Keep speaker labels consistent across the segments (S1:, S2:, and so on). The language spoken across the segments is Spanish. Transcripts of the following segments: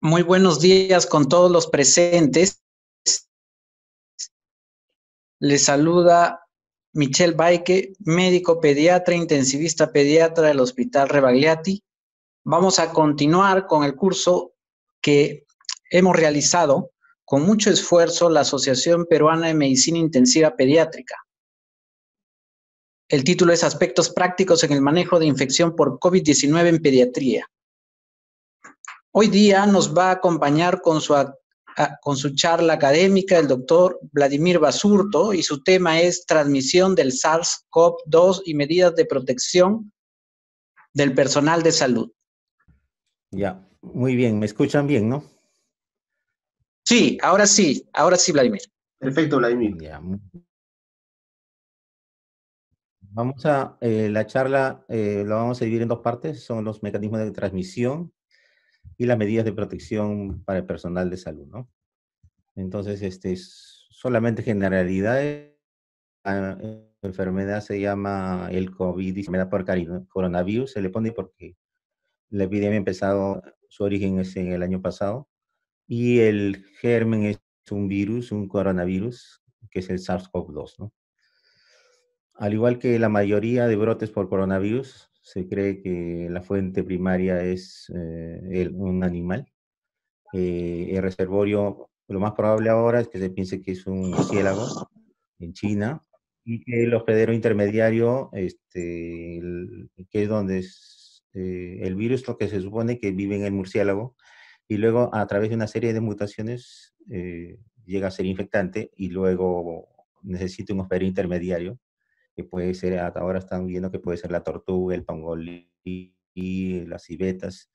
S1: Muy, buenos días con todos los presentes. Les saluda Michelle Baike, médico pediatra, intensivista pediatra del Hospital Rebagliati. Vamos a continuar con el curso que hemos realizado con mucho esfuerzo la Asociación Peruana de Medicina Intensiva Pediátrica. El título es Aspectos prácticos en el manejo de infección por COVID-19 en pediatría. Hoy día nos va a acompañar con su, con su charla académica el doctor Vladimir Basurto y su tema es transmisión del SARS-CoV-2 y medidas de protección del personal de salud.
S2: Ya, muy bien, me escuchan bien, ¿no?
S1: Sí, ahora sí,
S2: ahora sí, Vladimir. Perfecto, Vladimir. Vamos a, eh, la charla eh, la vamos a dividir en dos partes, son los mecanismos de transmisión y las medidas de protección para el personal de salud, ¿no? Entonces, este, solamente generalidades, la ah, enfermedad se llama el COVID, enfermedad por coronavirus, se le pone porque la epidemia ha empezado, su origen es en el año pasado, y el germen es un virus, un coronavirus, que es el SARS-CoV-2, ¿no? Al igual que la mayoría de brotes por coronavirus, se cree que la fuente primaria es eh, un animal. Eh, el reservorio, lo más probable ahora es que se piense que es un murciélago en China y que el hospedero intermediario, este, que es donde eh, el virus, lo que se supone que vive en el murciélago, y luego a través de una serie de mutaciones llega a ser infectante y luego necesita un hospedero intermediario que puede ser, hasta ah, ahora están viendo que puede ser la tortuga, el y las civetas,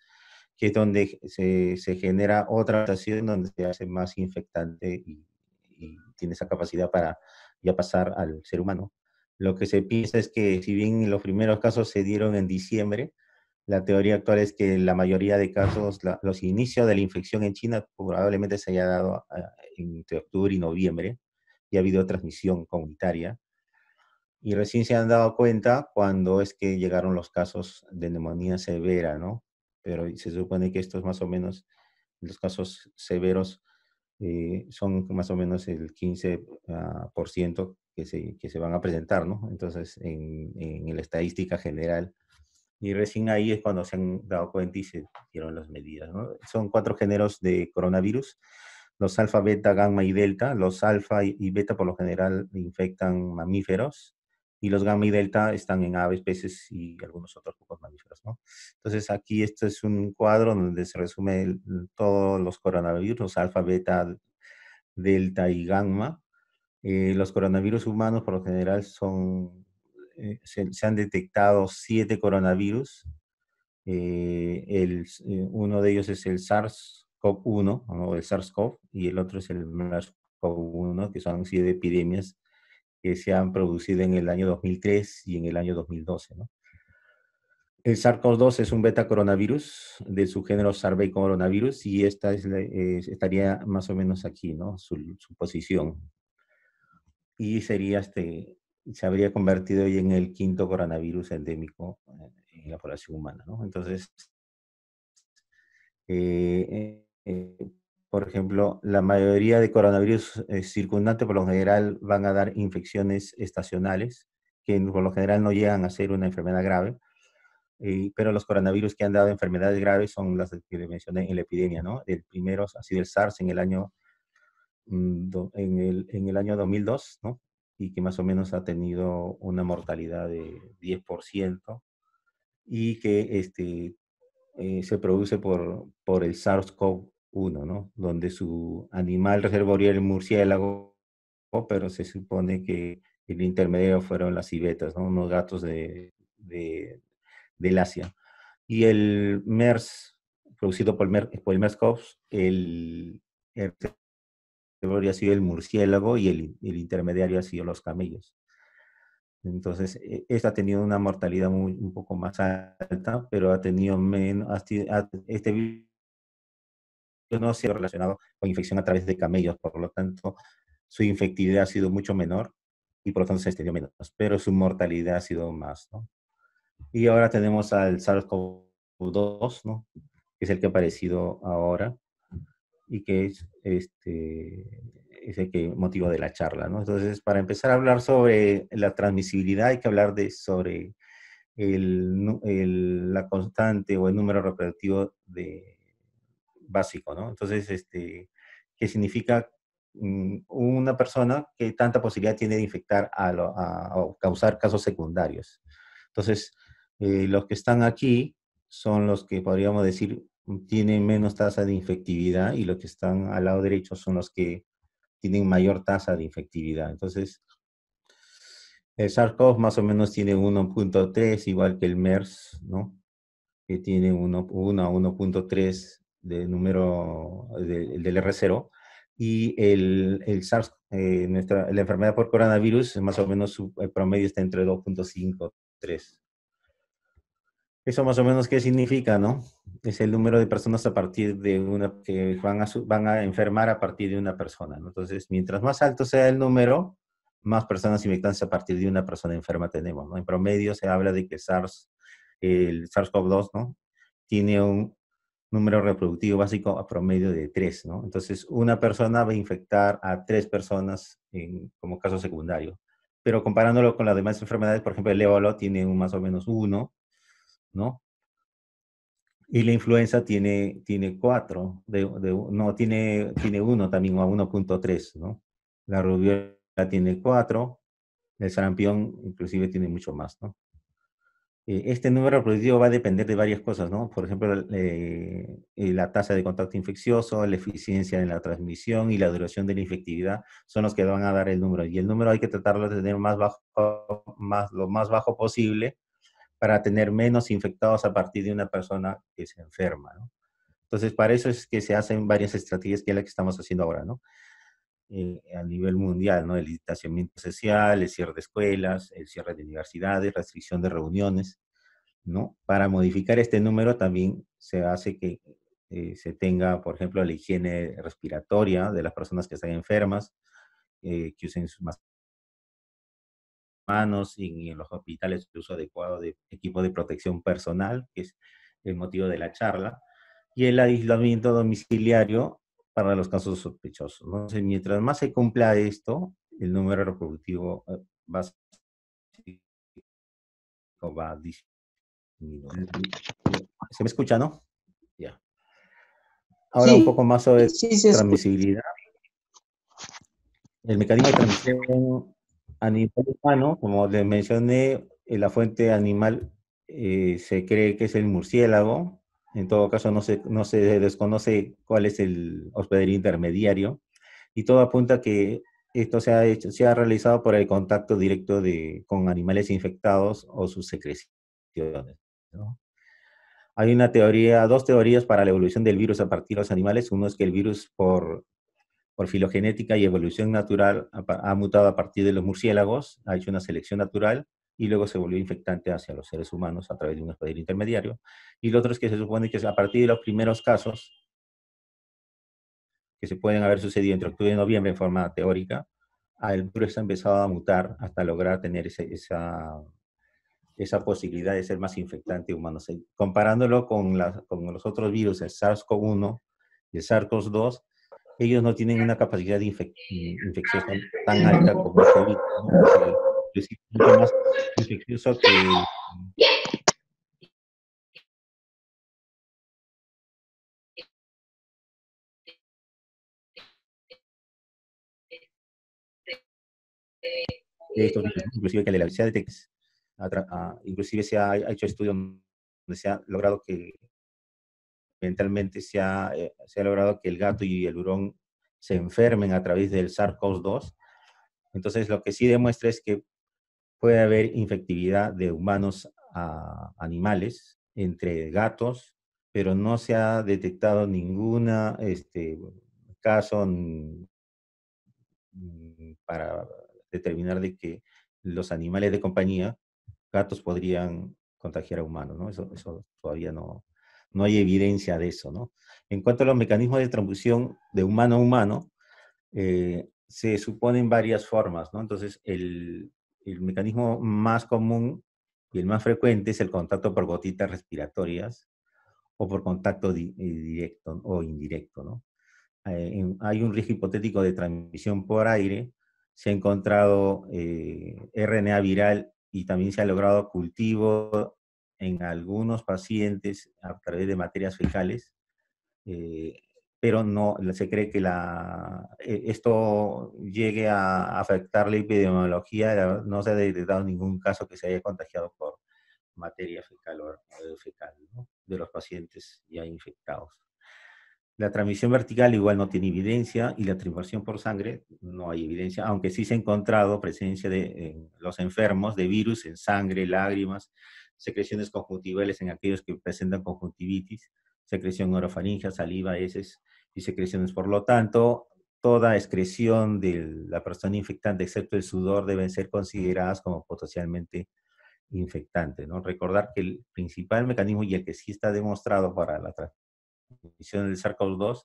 S2: que es donde se, genera otra situación donde se hace más infectante y, tiene esa capacidad para ya pasar al ser humano. Lo que se piensa es que si bien los primeros casos se dieron en diciembre, la teoría actual es que la mayoría de casos, los inicios de la infección en China probablemente se haya dado ah, entre octubre y noviembre y ha habido transmisión comunitaria y recién se han dado cuenta cuando es que llegaron los casos de neumonía severa, ¿no? Pero se supone que estos más o menos, los casos severos, eh, son más o menos el 15% ah, que, se, que se van a presentar, ¿no? Entonces, en, en, la estadística general. Y recién ahí es cuando se han dado cuenta y se dieron las medidas, ¿no? Son cuatro géneros de coronavirus los alfa, beta, gamma y delta. Los alfa y beta por lo general infectan mamíferos y los gamma y delta están en aves, peces y algunos otros pocos mamíferos. ¿no? Entonces aquí esto es un cuadro donde se resume todos los coronavirus, alfa, beta, delta y gamma. Eh, los coronavirus humanos por lo general son, eh, se, han detectado siete coronavirus. Eh, el, uno de ellos es el SARS-CoV-1, o el SARS-CoV, y el otro es el MERS-CoV-1, que son siete epidemias que se han producido en el año 2003 y en el año 2012. ¿no? El SARS-CoV-2 es un beta coronavirus del subgénero Sarvey coronavirus y esta estaría más o menos aquí, ¿no? Su, posición. Y sería este, se habría convertido hoy en el quinto coronavirus endémico eh, en la población humana, ¿no? Entonces, eh, eh, eh por ejemplo, la mayoría de coronavirus eh, circundante por lo general van a dar infecciones estacionales, que por lo general no llegan a ser una enfermedad grave, pero los coronavirus que han dado enfermedades graves son las que mencioné en la epidemia, ¿no? El primero ha sido el SARS en el año, mm, en el, año 2002, ¿no? Y que más o menos ha tenido una mortalidad de 10% y que este, eh, se produce por, por el SARS-CoV uno, ¿no? Donde su animal reservorio era el murciélago, pero se supone que el intermediario fueron las civetas, ¿no? Unos gatos de, de, del Asia. Y el MERS, producido por, por el MERS el, reservorio ha sido el murciélago y el, intermediario ha sido los camellos. Entonces, e, esta ha tenido una mortalidad un poco más alta, pero ha tenido menos, este no ha sido relacionado con infección a través de camellos, por lo tanto, su infectividad ha sido mucho menor y por lo tanto se extendió menos, pero su mortalidad ha sido más, ¿no? Y ahora tenemos al SARS-CoV-2, ¿no? Que es el que ha aparecido ahora y que es, este, es el motivo de la charla, ¿no? Entonces, para empezar a hablar sobre la transmisibilidad, hay que hablar de, sobre el, la constante o el número reproductivo de básico, ¿no? Entonces, este, qué significa mm, una persona que tanta posibilidad tiene de infectar a, causar casos secundarios. Entonces, eh, los que están aquí son los que podríamos decir mm, tienen menos tasa de infectividad y los que están al lado derecho son los que tienen mayor tasa de infectividad. Entonces, el sars más o menos tiene 1.3, igual que el MERS, ¿no? Que tiene 1 a 1.3 de número del R0 y el, el SARS, eh, nuestra, la enfermedad por coronavirus, más o menos su, el promedio está entre 2.5 y 3. Eso más o menos qué significa, ¿no? Es el número de personas a partir de una que van a, van a enfermar a partir de una persona. Entonces, mientras más alto sea el número, más personas infectadas a partir de una persona enferma tenemos. En promedio se habla de que SARS, el SARS-CoV-2, ¿no? Tiene un número reproductivo básico a promedio de tres, ¿no? Entonces, una persona va a infectar a tres personas en, como caso secundario. Pero comparándolo con las demás enfermedades, por ejemplo, el ébola tiene más o menos 1, ¿no? Y la influenza tiene, tiene 4, no, tiene, tiene 1 también, a 1.3, ¿no? La rubiola tiene 4, el sarampión inclusive tiene mucho más, ¿no? Eh, este número reproductivo va a depender de varias cosas, ¿no? Por ejemplo, eh, eh, la tasa de contacto infeccioso, la eficiencia en la transmisión y la duración de la infectividad son los que van a dar el número. Y el número hay que tratarlo de tener más bajo, más, lo más bajo posible para tener menos infectados a partir de una persona que se enferma, ¿no? Entonces, para eso es que se hacen varias estrategias que es la que estamos haciendo ahora, ¿no? Eh, a nivel mundial, ¿no? El distanciamiento social, el cierre de escuelas, el cierre de universidades, restricción de reuniones, ¿no? Para modificar este número también se hace que eh, se tenga, por ejemplo, la higiene respiratoria de las personas que están enfermas, eh, que usen sus manos y en los hospitales el uso adecuado de equipo de protección personal, que es el motivo de la charla. Y el aislamiento domiciliario de los casos sospechosos. mientras más se cumpla esto, el número reproductivo eh, va, va disminuir. ¿Se me escucha, no? Ya. Ahora un poco más sobre transmisibilidad. El mecanismo de transmisión animal humano, como les mencioné, eh, la fuente animal eh, se cree que es el murciélago, en todo caso, no se, desconoce cuál es el hospedero intermediario y todo apunta que esto se ha, realizado por el contacto directo con animales infectados o sus secreciones. Hay una teoría, dos teorías para la evolución del virus a partir de los animales. Uno es que el virus por, filogenética y evolución natural ha mutado a partir de los murciélagos, ha hecho una selección natural y luego se volvió infectante hacia los seres humanos a través de un hospedero intermediario. Y lo otro es que se supone que a partir de los primeros casos que se pueden haber sucedido entre octubre y noviembre en forma teórica, el virus ha empezado a mutar hasta lograr tener esa, esa, posibilidad de ser más infectante humano. Comparándolo con, los otros virus, el SARS-CoV-1 y el SARS-CoV-2, ellos no tienen una capacidad de infección tan alta como COVID que inclusive que la de inclusive se ha, hecho estudio donde se ha logrado que mentalmente se ha, eh, se ha logrado que el gato y el hurón se enfermen a través del SARS-CoV-2. Entonces, lo que sí demuestra es que puede haber infectividad de humanos a animales, entre gatos, pero no se ha detectado ningún este, caso para determinar de que los animales de compañía, gatos podrían contagiar a humanos, ¿no? Eso, todavía no, no hay evidencia de eso, ¿no? En cuanto a los mecanismos de transmisión de humano a humano, eh, se suponen varias formas, ¿no? Entonces, el, el mecanismo más común y el más frecuente es el contacto por gotitas respiratorias o por contacto eh, directo o indirecto. Eh, hay un riesgo hipotético de transmisión por aire. Se ha encontrado eh, RNA viral y también se ha logrado cultivo en algunos pacientes a través de materias fecales pero no se cree que la, e, esto llegue a afectar la epidemiología, no se ha detectado ningún caso que se haya contagiado por materia fecal, o, fecal de los pacientes ya infectados. La transmisión vertical igual no tiene evidencia y la transmisión por sangre no hay evidencia, aunque sí se ha encontrado presencia de los enfermos de virus en sangre, lágrimas, secreciones conjuntivales en aquellos que presentan conjuntivitis, secreción orofaringea, saliva, heces y secreciones. Por lo tanto, toda excreción de la persona infectante, excepto el sudor, deben ser consideradas como potencialmente infectantes. ¿no? Recordar que el principal mecanismo y el que sí está demostrado para la transmisión del SARS-CoV-2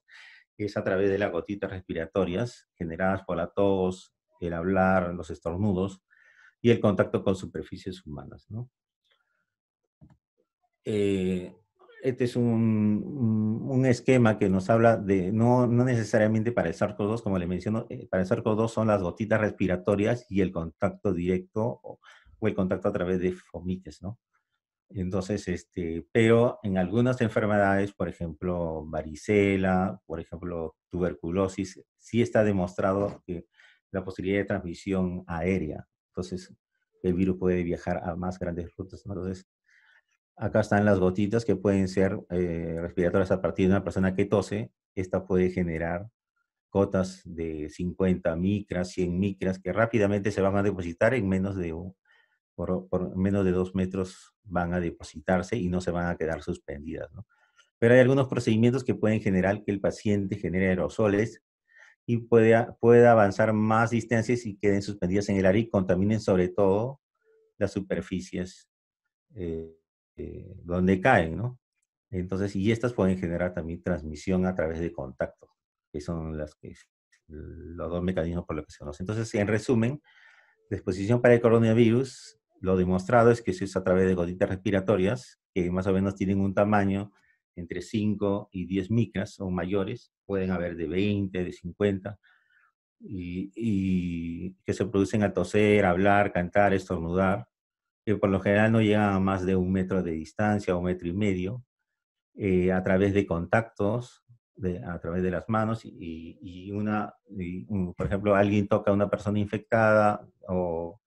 S2: es a través de las gotitas respiratorias generadas por la tos, el hablar, los estornudos y el contacto con superficies humanas. ¿no? Eh, este es un, un, esquema que nos habla de, no, no necesariamente para el SARS-CoV-2, como le menciono, eh, para el SARS-CoV-2 son las gotitas respiratorias y el contacto directo o, el contacto a través de fomites, ¿no? Entonces, este, pero en algunas enfermedades, por ejemplo, varicela, por ejemplo, tuberculosis, sí está demostrado que la posibilidad de transmisión aérea. Entonces, el virus puede viajar a más grandes rutas. Entonces, Acá están las gotitas que pueden ser eh, respiratorias a partir de una persona que tose. Esta puede generar gotas de 50 micras, 100 micras, que rápidamente se van a depositar en menos de, por, menos de dos metros van a depositarse y no se van a quedar suspendidas. ¿no? Pero hay algunos procedimientos que pueden generar que el paciente genere aerosoles y pueda, pueda avanzar más distancias y queden suspendidas en el aire y contaminen sobre todo las superficies eh, eh, donde caen, ¿no? Entonces, y estas pueden generar también transmisión a través de contacto, que son las que, los dos mecanismos por los que se conoce. Entonces, en resumen, la exposición para el coronavirus, lo demostrado es que eso es a través de gotitas respiratorias, que más o menos tienen un tamaño entre 5 y 10 micras, o mayores, pueden haber de 20, de 50, y, y que se producen al toser, hablar, cantar, estornudar, que por lo general no llega a más de un metro de distancia o metro y medio, eh, a través de contactos, a través de las manos, y, una, por ejemplo, alguien toca a una persona infectada o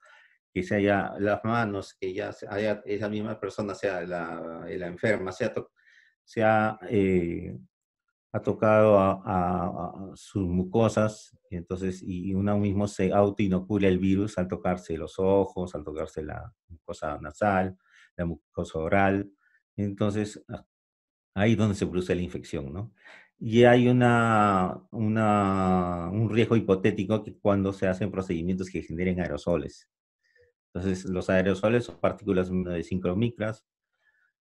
S2: que se haya las manos, que ya esa misma persona, sea la, enferma, sea, sea eh, ha tocado a, sus mucosas entonces y uno mismo se autoinocula el virus al tocarse los ojos, al tocarse la mucosa nasal, la mucosa oral. Entonces, ah, ahí es donde se produce la infección, ¿no? Y hay una, un riesgo hipotético que cuando se hacen procedimientos que generen aerosoles. Entonces, los aerosoles son partículas de 5 micras,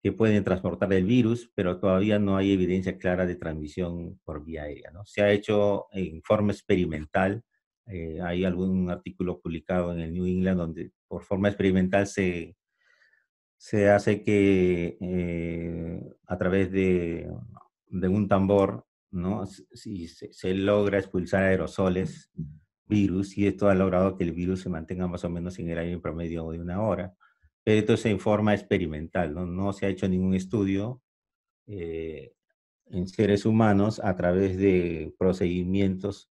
S2: que pueden transportar el virus, pero todavía no hay evidencia clara de transmisión por vía aérea. ¿no? Se ha hecho en forma experimental, eh, hay algún artículo publicado en el New England donde por forma experimental se, se hace que eh, a través de, de, un tambor ¿no? Si, se, se, logra expulsar aerosoles, virus, y esto ha logrado que el virus se mantenga más o menos en el aire en promedio de una hora pero esto es en forma experimental, no, se ha hecho ningún estudio eh, en seres humanos a través de procedimientos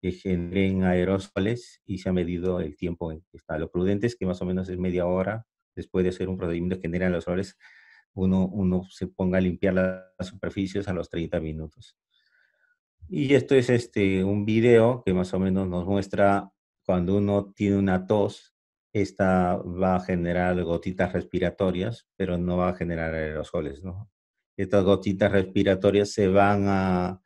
S2: que generen aerosoles y se ha medido el tiempo en que está. Lo prudente es que más o menos es media hora después de hacer un procedimiento que genera aerosoles, uno, uno se ponga a limpiar las superficies a los 30 minutos. Y esto es este, un video que más o menos nos muestra cuando uno tiene una tos esta va a generar gotitas respiratorias, pero no va a generar aerosoles, ¿no? Estas gotitas respiratorias se van a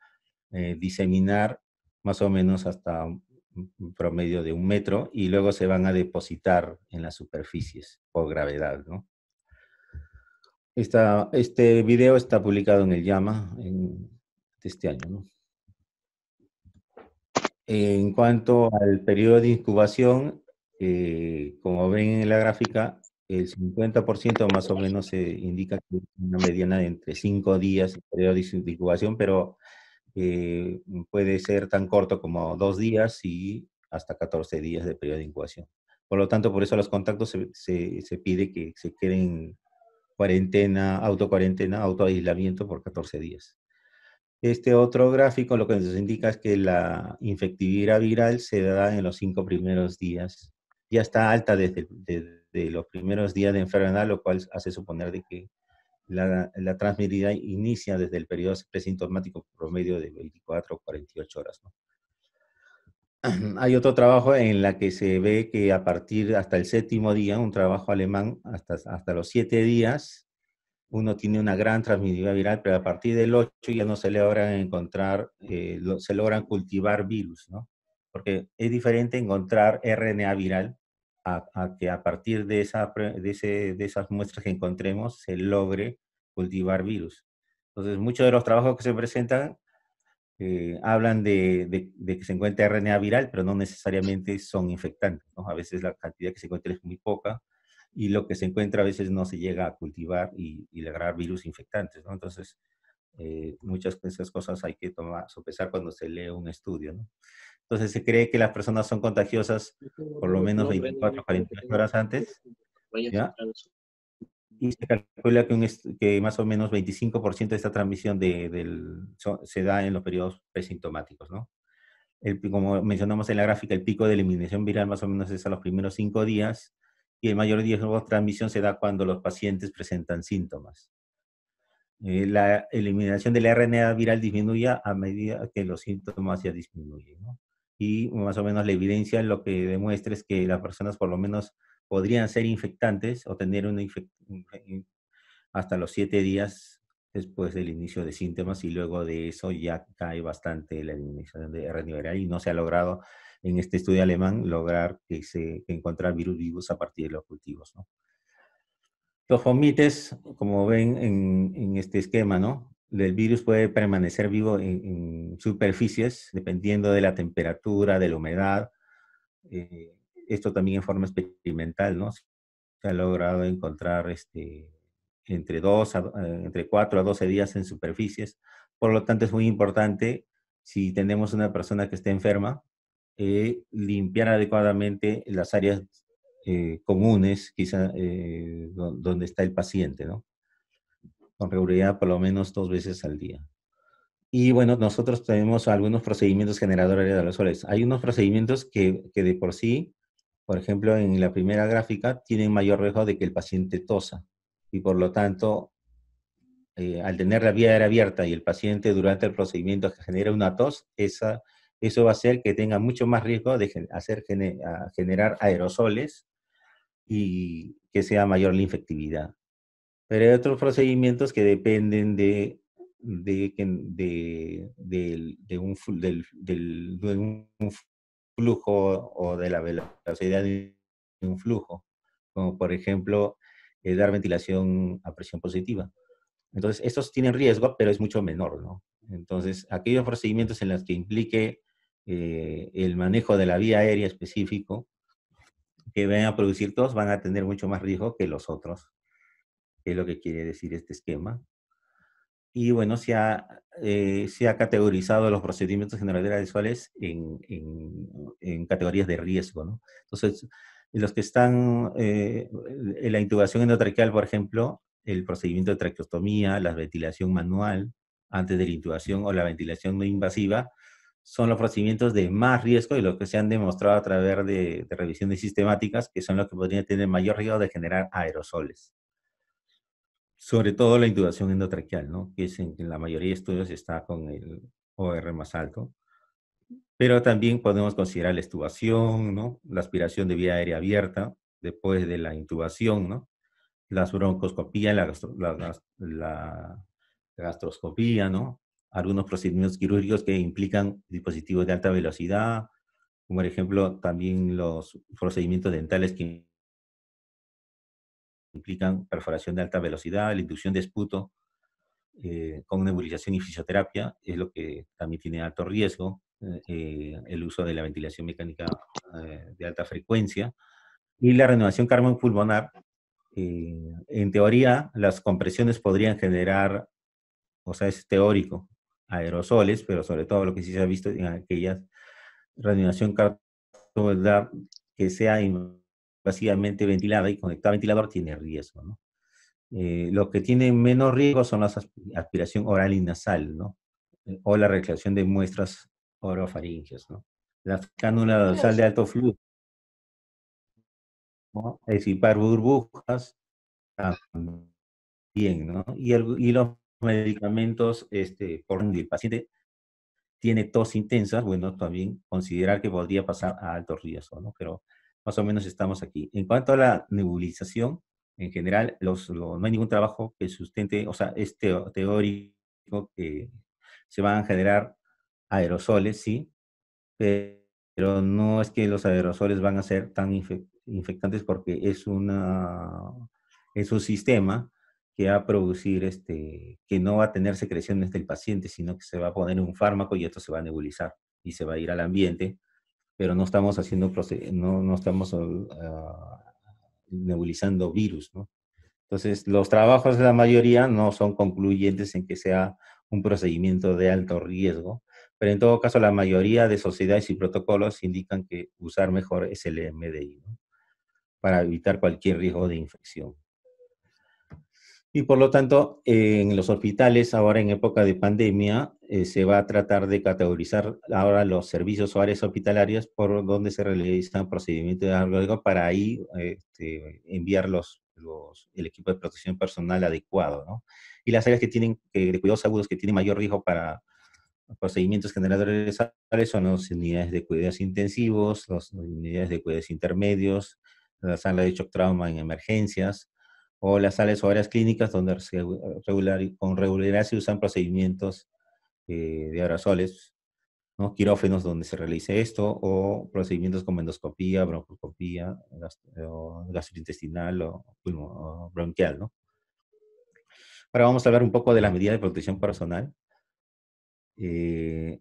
S2: eh, diseminar más o menos hasta un promedio de un metro y luego se van a depositar en las superficies por gravedad, ¿no? este video está publicado en el Llama en, de este año, En cuanto al periodo de incubación, como ven en la gráfica, el 50% más o menos se indica que es una mediana de entre 5 días de periodo de incubación, pero eh, puede ser tan corto como 2 días y hasta 14 días de periodo de incubación. Por lo tanto, por eso los contactos se, se, pide que se queden cuarentena, autocuarentena, autoaislamiento por 14 días. Este otro gráfico lo que nos indica es que la infectividad viral se da en los cinco primeros días ya está alta desde, los primeros días de enfermedad, lo cual hace suponer de que la, la transmisibilidad inicia desde el periodo presintomático promedio de 24 o 48 horas. Hay otro trabajo en la que se ve que a partir hasta el séptimo día, un trabajo alemán, hasta, hasta los siete días, uno tiene una gran transmisibilidad viral, pero a partir del 8 ya no se logran encontrar, eh, se logran cultivar virus, ¿no? Porque es diferente encontrar RNA viral a, que a partir de, esa, de, esas muestras que encontremos se logre cultivar virus. Entonces, muchos de los trabajos que se presentan eh, hablan de, que se encuentra RNA viral, pero no necesariamente son infectantes. ¿no? A veces la cantidad que se encuentra es muy poca y lo que se encuentra a veces no se llega a cultivar y, lograr virus infectantes. Entonces, eh, muchas de esas cosas hay que tomar, sopesar cuando se lee un estudio. ¿no? Entonces se cree que las personas son contagiosas por lo menos 24, 48 horas antes. ¿ya? Y se calcula que, más o menos 25% de esta transmisión de, del, se da en los periodos presintomáticos. ¿no? como mencionamos en la gráfica, el pico de eliminación viral más o menos es a los primeros cinco días y el mayor riesgo de transmisión se da cuando los pacientes presentan síntomas. Eh, la eliminación del RNA viral disminuye a medida que los síntomas ya disminuyen. ¿no? y más o menos la evidencia lo que demuestra es que las personas por lo menos podrían ser infectantes o tener una hasta los siete días después del inicio de síntomas y luego de eso ya cae bastante la eliminación de RNA y no se ha logrado en este estudio alemán lograr que se que encontrar virus vivos a partir de los cultivos. Los vomites, como ven en, en, este esquema, ¿no? el virus puede permanecer vivo en, superficies dependiendo de la temperatura, de la humedad. Eh, esto también en forma experimental, ¿no? Se ha logrado encontrar este, entre, dos eh, entre 4 a 12 días en superficies. Por lo tanto, es muy importante, si tenemos una persona que esté enferma, eh, limpiar adecuadamente las áreas comunes, quizá donde está el paciente, ¿no? con regularidad por lo menos dos veces al día. Y bueno, nosotros tenemos algunos procedimientos generadores de aerosoles. Hay unos procedimientos que, que de por sí, por ejemplo, en la primera gráfica, tienen mayor riesgo de que el paciente tosa. Y por lo tanto, eh, al tener la vía aérea abierta y el paciente durante el procedimiento que genera una tos, esa, eso va a hacer que tenga mucho más riesgo de hacer generar aerosoles y que sea mayor la infectividad. Pero hay otros procedimientos que dependen de, de, un, flujo o de la velocidad de un flujo, como por ejemplo eh, dar ventilación a presión positiva. Entonces, estos tienen riesgo, pero es mucho menor, ¿no? Entonces, aquellos procedimientos en los que implique eh, el manejo de la vía aérea específico, que vayan a producir todos, van a tener mucho más riesgo que los otros es lo que quiere decir este esquema. Y bueno, se ha, eh, se ha categorizado los procedimientos generales en, en, en categorías de riesgo. Entonces, los que están eh, en la intubación endotraqueal, por ejemplo, el procedimiento de traqueostomía, la ventilación manual antes de la intubación o la ventilación no invasiva, son los procedimientos de más riesgo y los que se han demostrado a través de, de revisiones sistemáticas, que son los que podrían tener mayor riesgo de generar aerosoles sobre todo la intubación endotraqueal, ¿no? que es en, la mayoría de estudios está con el OR más alto, pero también podemos considerar la estubación, ¿no? la aspiración de vía aérea abierta después de la intubación, ¿no? la, broncoscopía, la, gastroscopía, ¿no? algunos procedimientos quirúrgicos que implican dispositivos de alta velocidad, como por ejemplo también los procedimientos dentales que implican perforación de alta velocidad, la inducción de esputo eh, con nebulización y fisioterapia, es lo que también tiene alto riesgo, eh, eh, el uso de la ventilación mecánica de alta frecuencia y la renovación carbón-pulmonar. en teoría, las compresiones podrían generar, o sea, es teórico, aerosoles, pero sobre todo lo que sí se ha visto en aquellas renovación pulmonar que sea pasivamente ventilada y conectada a ventilador tiene riesgo, ¿no? Eh, los que tienen menos riesgo son la aspiración oral y nasal, ¿no? Eh, o la recreación de muestras orofaringias, ¿no? La cánula nasal de alto flujo, ¿no? burbujas, bien, ¿no? Y, y los medicamentos, este, por el paciente tiene tos intensa, bueno, también considerar que podría pasar a alto riesgo, ¿no? Pero más o menos estamos aquí. En cuanto a la nebulización, en general, no hay ningún trabajo que sustente, o sea, es teórico que se van a generar aerosoles, sí, pero no es que los aerosoles van a ser tan infectantes porque es, una, es un sistema que va a producir, este, que no va a tener secreciones del paciente, sino que se va a poner un fármaco y esto se va a nebulizar y se va a ir al ambiente pero no estamos haciendo, no, no estamos ah, nebulizando virus, ¿no? Entonces, los trabajos de la mayoría no son concluyentes en que sea un procedimiento de alto riesgo, pero en todo caso la mayoría de sociedades y protocolos indican que usar mejor es el MDI, para evitar cualquier riesgo de infección. Y por lo tanto, en los hospitales ahora en época de pandemia, eh, se va a tratar de categorizar ahora los servicios o áreas hospitalarias por donde se realizan procedimientos de para ahí este, enviar el equipo de protección personal adecuado, Y las áreas que tienen, eh, de cuidados agudos que tienen mayor riesgo para procedimientos generadores son las unidades de cuidados intensivos, las unidades de cuidados intermedios, la sala de shock trauma en emergencias, o las áreas o áreas clínicas donde regular, con regularidad se usan procedimientos eh, de aerosoles, ¿no? quirófanos donde se realice esto, o procedimientos como endoscopía, broncoscopía, gastrointestinal o, bronquial. ¿no? Ahora vamos a hablar un poco de las medidas de protección personal. Eh,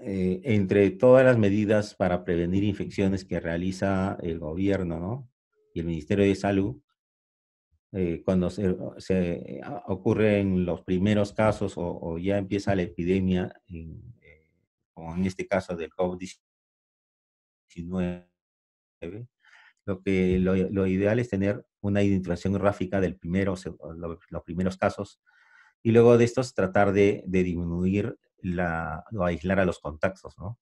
S2: eh, entre todas las medidas para prevenir infecciones que realiza el gobierno y el Ministerio de Salud, eh, cuando se, se, eh, ocurre los primeros casos o, ya empieza la epidemia, en, eh, como en este caso del COVID-19, lo, que, lo, ideal es tener una identificación gráfica del primero, los primeros casos y luego de estos tratar de, disminuir la, o aislar a los contactos, ¿no?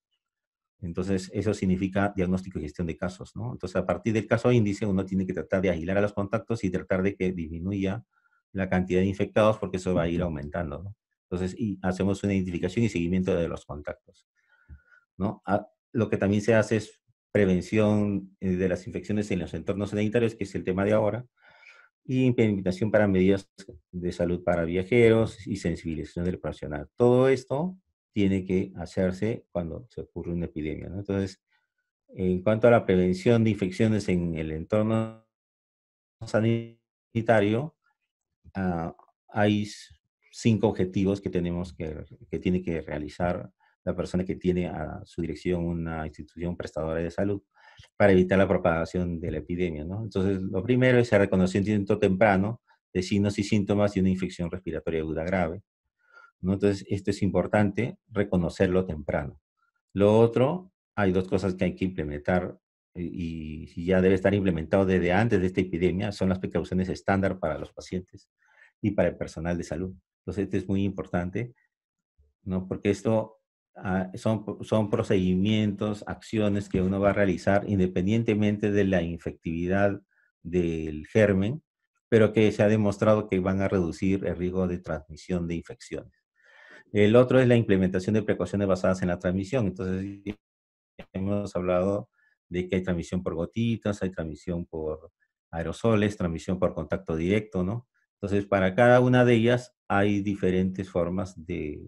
S2: Entonces, eso significa diagnóstico y gestión de casos, ¿no? Entonces, a partir del caso índice, uno tiene que tratar de agilar a los contactos y tratar de que disminuya la cantidad de infectados porque eso va a ir aumentando, ¿no? Entonces, y hacemos una identificación y seguimiento de los contactos, ¿no? Ah, lo que también se hace es prevención eh, de las infecciones en los entornos sanitarios, que es el tema de ahora, y implementación para medidas de salud para viajeros y sensibilización del profesional. Todo esto tiene que hacerse cuando se ocurre una epidemia. Entonces, en cuanto a la prevención de infecciones en el entorno sanitario, ah, hay cinco objetivos que tenemos que, tiene que realizar la persona que tiene a su dirección una institución prestadora de salud para evitar la propagación de la epidemia. Entonces, lo primero es el reconocimiento temprano de signos y síntomas de una infección respiratoria aguda grave. Entonces, esto es importante, reconocerlo temprano. Lo otro, hay dos cosas que hay que implementar y, ya debe estar implementado desde antes de esta epidemia, son las precauciones estándar para los pacientes y para el personal de salud. Entonces, esto es muy importante, ¿no? Porque esto ah, son procedimientos, acciones que uno va a realizar independientemente de la infectividad del germen, pero que se ha demostrado que van a reducir el riesgo de transmisión de infecciones. El otro es la implementación de precauciones basadas en la transmisión. Entonces, hemos hablado de que hay transmisión por gotitas, hay transmisión por aerosoles, transmisión por contacto directo, ¿no? Entonces, para cada una de ellas hay diferentes formas de,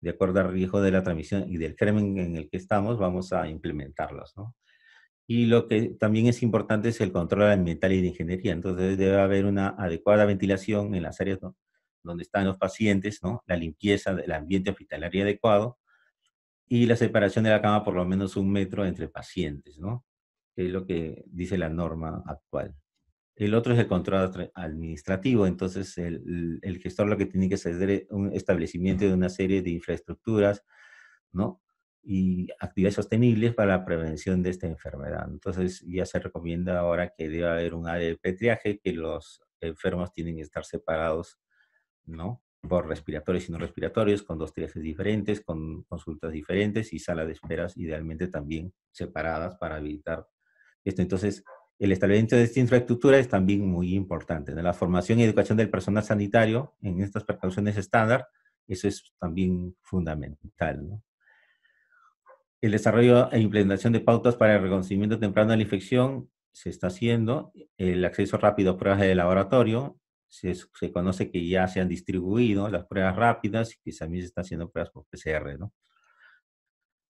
S2: de acuerdo riesgo de la transmisión y del crimen en el que estamos, vamos a implementarlas, ¿no? Y lo que también es importante es el control ambiental y de ingeniería. Entonces, debe haber una adecuada ventilación en las áreas ¿no? donde están los pacientes, ¿no? la limpieza del ambiente hospitalario adecuado y la separación de la cama por lo menos un metro entre pacientes, ¿no? que es lo que dice la norma actual. El otro es el control administrativo, entonces el, gestor lo que tiene que hacer es un establecimiento de una serie de infraestructuras ¿no? y actividades sostenibles para la prevención de esta enfermedad. Entonces ya se recomienda ahora que debe haber un área de petriaje, que los enfermos tienen que estar separados ¿no? Por respiratorios y no respiratorios, con dos triajes diferentes, con consultas diferentes y sala de esperas idealmente también separadas para habilitar esto. Entonces, el establecimiento de esta infraestructura es también muy importante. La formación y educación del personal sanitario en estas precauciones estándar, eso es también fundamental, El desarrollo e implementación de pautas para el reconocimiento temprano de la infección se está haciendo, el acceso rápido a pruebas de laboratorio, se, conoce que ya se han distribuido las pruebas rápidas y que también se están haciendo pruebas por PCR, ¿no?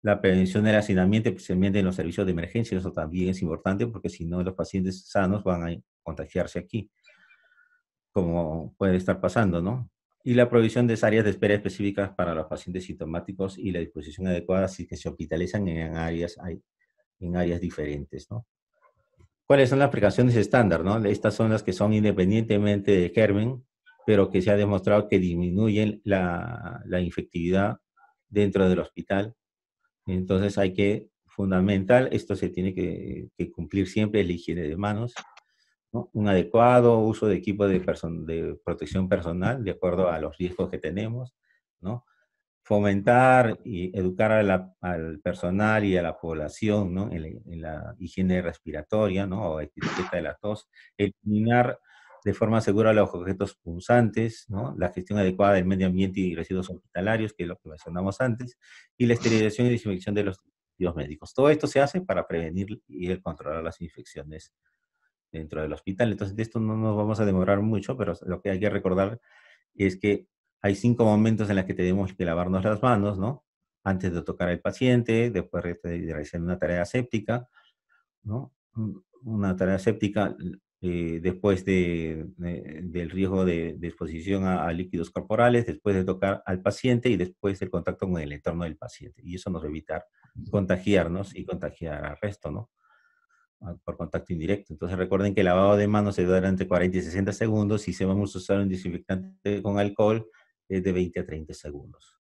S2: La prevención del hacinamiento, especialmente pues, en los servicios de emergencia, eso también es importante porque si no los pacientes sanos van a contagiarse aquí, como puede estar pasando, ¿no? Y la provisión de áreas de espera específicas para los pacientes sintomáticos y la disposición adecuada si que se hospitalizan en áreas, en áreas diferentes, ¿no? cuáles son las aplicaciones estándar, ¿no? Estas son las que son independientemente de germen, pero que se ha demostrado que disminuyen la, la infectividad dentro del hospital. Entonces hay que, fundamental, esto se tiene que, cumplir siempre, el higiene de manos, un adecuado uso de equipo de, de, protección personal de acuerdo a los riesgos que tenemos, ¿no? fomentar y educar al personal y a la población en, la, higiene respiratoria ¿no? o etiqueta de la tos, eliminar de forma segura los objetos punzantes, ¿no? la gestión adecuada del medio ambiente y residuos hospitalarios, que es lo que mencionamos antes, y la esterilización y desinfección de los dispositivos médicos. Todo esto se hace para prevenir y controlar las infecciones dentro del hospital. Entonces, de esto no nos vamos a demorar mucho, pero lo que hay que recordar es que hay cinco momentos en los que tenemos que lavarnos las manos, ¿no? Antes de tocar al paciente, después de realizar una tarea séptica, ¿no? Una tarea séptica eh, después de, del riesgo de, exposición a, líquidos corporales, después de tocar al paciente y después del contacto con el entorno del paciente. Y eso nos va a evitar contagiarnos y contagiar al resto, ¿no? por contacto indirecto. Entonces recuerden que el lavado de manos se da durante 40 y 60 segundos. Si se vamos a usar un desinfectante con alcohol, es eh, de 20 a 30 segundos.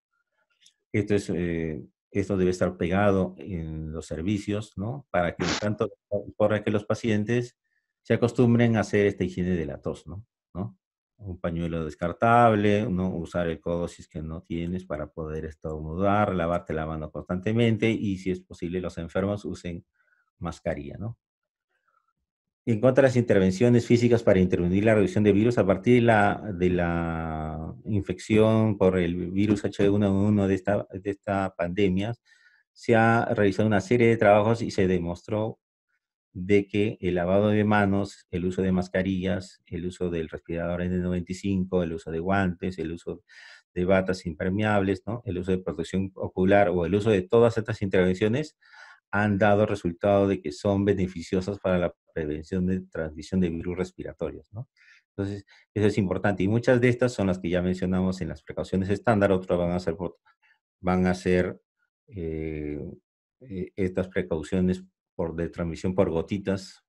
S2: Esto, es, eh, esto debe estar pegado en los servicios, ¿no? Para que, tanto, para que los pacientes se acostumbren a hacer esta higiene de la tos, ¿no? ¿No? Un pañuelo descartable, no usar el codo si es que no tienes para poder estornudar, lavarte la mano constantemente y si es posible los enfermos usen mascarilla, ¿no? En cuanto a las intervenciones físicas para intervenir la reducción de virus, a partir la, de la infección por el virus H1N1 de esta, de esta pandemia, se ha realizado una serie de trabajos y se demostró de que el lavado de manos, el uso de mascarillas, el uso del respirador N95, el uso de guantes, el uso de batas impermeables, el uso de protección ocular o el uso de todas estas intervenciones han dado resultado de que son beneficiosas para la prevención de transmisión de virus respiratorios. ¿no? Entonces, eso es importante. Y muchas de estas son las que ya mencionamos en las precauciones estándar, otras van a ser, van a ser eh, eh, estas precauciones por, de transmisión por gotitas,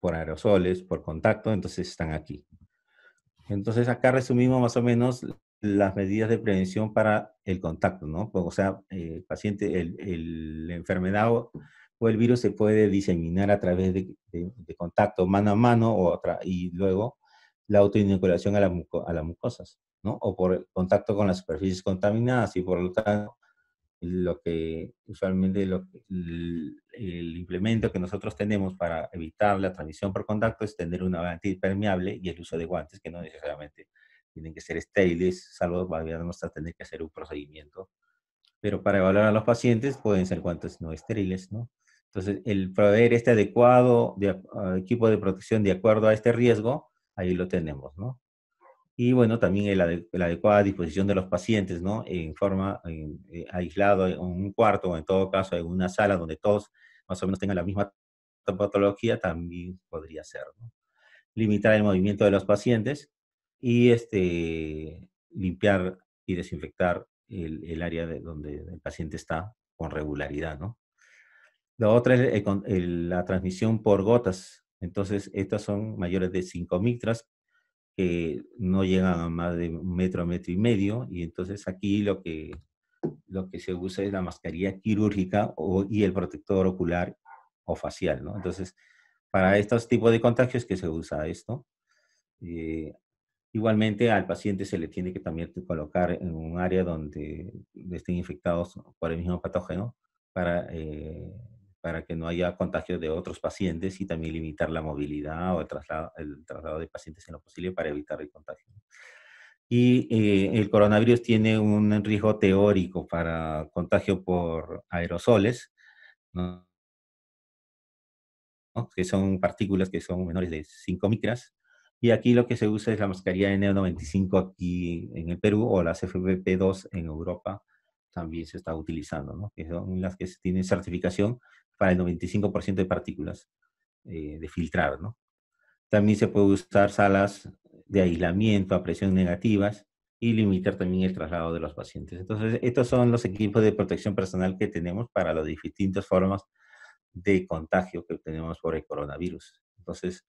S2: por aerosoles, por contacto, entonces están aquí. Entonces, acá resumimos más o menos las medidas de prevención para el contacto, ¿no? Pues, o sea, el eh, paciente, el, el, la enfermedad o el virus se puede diseminar a través de, de contacto mano a mano o otra, y luego la autoinoculación a, a las mucosas, ¿no? O por el contacto con las superficies contaminadas y por lo tanto lo que usualmente el, implemento que nosotros tenemos para evitar la transmisión por contacto es tener una guantilla permeable y el uso de guantes que no necesariamente tienen que ser estériles, salvo vamos a tener que hacer un procedimiento. Pero para evaluar a los pacientes pueden ser guantes no estériles, ¿no? Entonces, el proveer este adecuado de, ah, equipo de protección de acuerdo a este riesgo ahí lo tenemos, ¿no? Y bueno, también la adecuada disposición de los pacientes, ¿no? En forma en, eh, aislado en un cuarto o en todo caso en una sala donde todos más o menos tengan la misma patología también podría ser, ¿no? Limitar el movimiento de los pacientes y este, limpiar y desinfectar el, área de donde el paciente está con regularidad, ¿no? La otra es la transmisión por gotas entonces, estas son mayores de 5 mitras que no llegan a más de un metro a metro y medio, y entonces aquí lo que, lo que se usa es la mascarilla quirúrgica y el protector ocular o facial, Entonces, para estos tipos de contagios que se usa esto. Eh, igualmente, al paciente se le tiene que también colocar en un área donde estén infectados por el mismo patógeno para eh, para que no haya contagio de otros pacientes y también limitar la movilidad o el traslado, el traslado de pacientes en lo posible para evitar el contagio. Y eh, el coronavirus tiene un riesgo teórico para contagio por aerosoles, que son partículas que son menores de 5 micras. Y aquí lo que se usa es la mascarilla N95 aquí en el Perú o la FFP2 en Europa también se está utilizando, ¿no? que son las que tienen certificación para el 95% de partículas eh, de filtrar, ¿no? También se puede usar salas de aislamiento a presión negativas y limitar también el traslado de los pacientes. Entonces, estos son los equipos de protección personal que tenemos para las distintas formas de contagio que tenemos por el coronavirus. Entonces,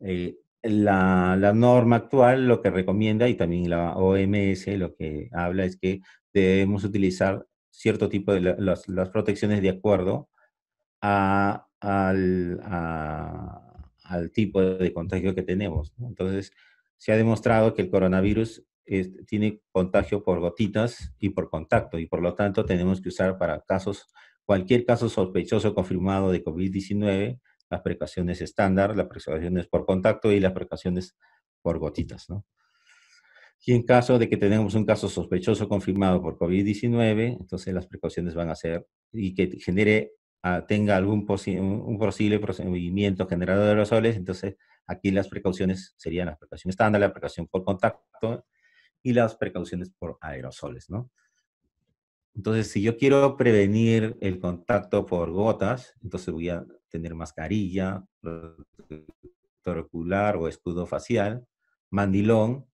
S2: eh, la, norma actual lo que recomienda y también la OMS lo que habla es que debemos utilizar cierto tipo de las protecciones de acuerdo al, tipo de contagio que tenemos. Entonces, se ha demostrado que el coronavirus este, tiene contagio por gotitas y por contacto, y por lo tanto tenemos que usar para casos, cualquier caso sospechoso confirmado de COVID-19, las precauciones estándar, las precauciones por contacto y las precauciones por gotitas, ¿no? Y en caso de que tenemos un caso sospechoso confirmado por COVID-19, entonces las precauciones van a ser y que genere Ah, tenga algún posible procedimiento generador de aerosoles, entonces aquí las precauciones serían la precaución estándar, la precaución por contacto y las precauciones por aerosoles, ¿no? Entonces, si yo quiero prevenir el contacto por gotas, entonces voy a tener mascarilla, torcular o escudo facial, mandilón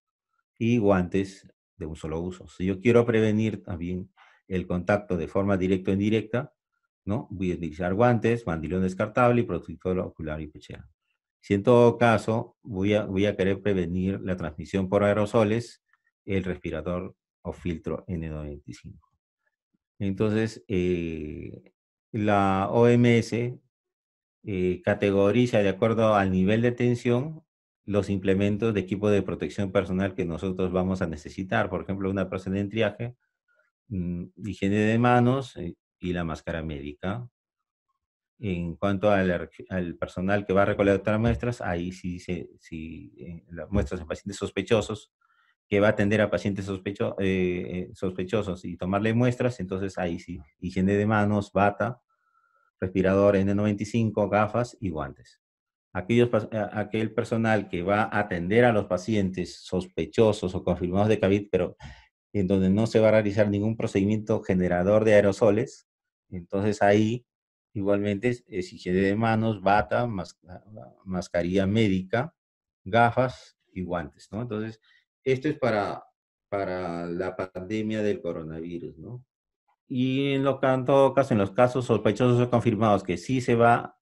S2: y guantes de un solo uso. Si yo quiero prevenir también el contacto de forma directa o indirecta, ¿no? Voy a utilizar guantes, bandilón descartable, y protector ocular y pechera. Si en todo caso voy a, voy a querer prevenir la transmisión por aerosoles, el respirador o filtro N95. Entonces, eh, la OMS eh, categoriza de acuerdo al nivel de tensión los implementos de equipo de protección personal que nosotros vamos a necesitar. Por ejemplo, una persona en triaje, mm, higiene de manos, eh, y la máscara médica. En cuanto al, personal que va a recolectar muestras, ahí sí se sí, eh, las muestras en pacientes sospechosos, que va a atender a pacientes eh, eh, sospechosos y tomarle muestras, entonces ahí sí, higiene de manos, bata, respirador N95, gafas y guantes. Aquellos, aquel personal que va a atender a los pacientes sospechosos o confirmados de COVID, pero en donde no se va a realizar ningún procedimiento generador de aerosoles, entonces ahí igualmente es higiene de manos, bata, ah, ah, mascarilla médica, gafas y guantes, ¿no? Entonces, esto es para, la pandemia del coronavirus, ¿no? Y en lo en los casos sospechosos o confirmados que sí se va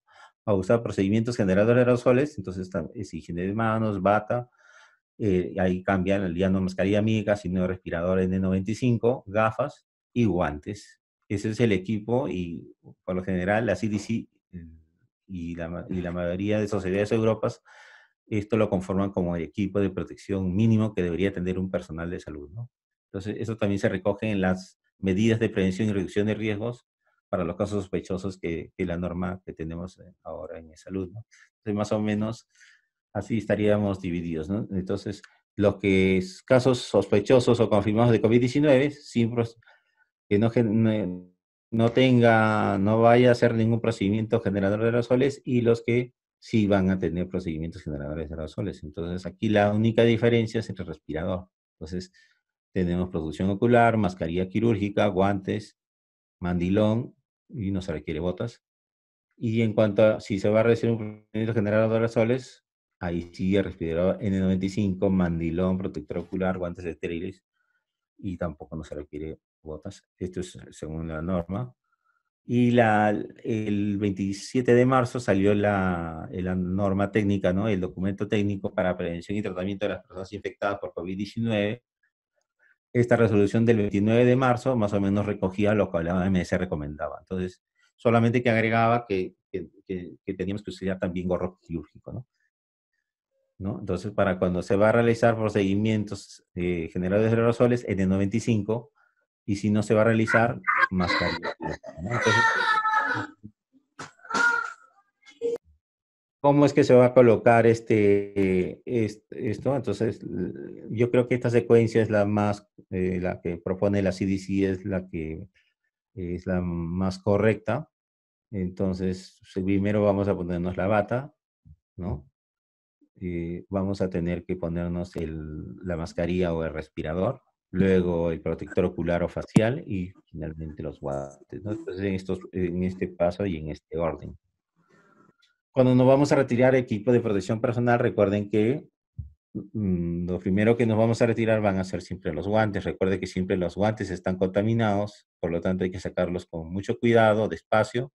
S2: a usar procedimientos generadores de aerosoles, entonces es higiene de manos, bata, eh, ahí cambian, día no mascarilla amiga, sino respirador N95, gafas y guantes ese es el equipo y por lo general la CDC mm, y la, mayoría de sociedades europeas esto lo conforman como el equipo de protección mínimo que debería tener un personal de salud. ¿no? Entonces, eso también se recoge en las medidas de prevención y reducción de riesgos para los casos sospechosos que, que la norma que tenemos eh, ahora en salud. ¿no? Entonces, más o menos así estaríamos divididos. ¿no? Entonces, los que casos sospechosos o confirmados de COVID-19, que no, no tenga, no vaya a hacer ningún procedimiento generador de aerosoles y los que sí van a tener procedimientos generadores de aerosoles. Entonces, aquí la única diferencia es el respirador. Entonces, tenemos producción ocular, mascarilla quirúrgica, guantes, mandilón y no se requiere botas. Y en cuanto a si se va a recibir un procedimiento generador de aerosoles, ahí sí el respirador N95, mandilón, protector ocular, guantes estériles y tampoco no se requiere cuotas, esto es según la norma. Y la, el 27 de marzo salió la, la norma técnica, ¿no? el documento técnico para prevención y tratamiento de las personas infectadas por COVID-19. Esta resolución del 29 de marzo más o menos recogía lo que la OMS recomendaba. Entonces, solamente que agregaba que, que, que, teníamos que usar también gorro quirúrgico. ¿no? ¿no? Entonces, para cuando se va a realizar procedimientos eh, de aerosoles, en el 95 y si no se va a realizar, más ¿Cómo es que se va a colocar este, esto? Entonces, yo creo que esta secuencia es la más, eh, la que propone la CDC, es la que es la más correcta. Entonces, primero vamos a ponernos la bata, ¿no? Eh, vamos a tener que ponernos la mascarilla o el respirador luego el protector ocular o facial y finalmente los guantes. ¿no? Entonces, en, estos, en este paso y en este orden. Cuando nos vamos a retirar equipo de protección personal, recuerden que mm, lo primero que nos vamos a retirar van a ser siempre los guantes. Recuerden que siempre los guantes están contaminados, por lo tanto hay que sacarlos con mucho cuidado, despacio.